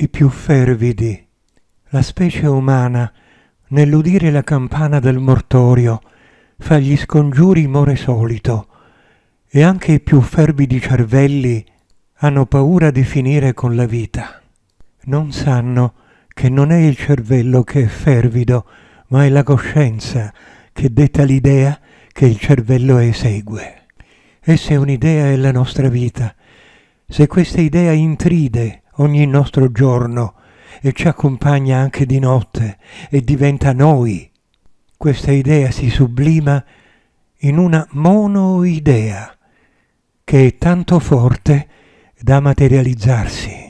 i più fervidi. La specie umana, nell'udire la campana del mortorio, fa gli scongiuri more solito, e anche i più fervidi cervelli hanno paura di finire con la vita. Non sanno che non è il cervello che è fervido, ma è la coscienza che detta l'idea che il cervello esegue. E se un'idea è la nostra vita. Se questa idea intride ogni nostro giorno e ci accompagna anche di notte e diventa noi. Questa idea si sublima in una monoidea che è tanto forte da materializzarsi.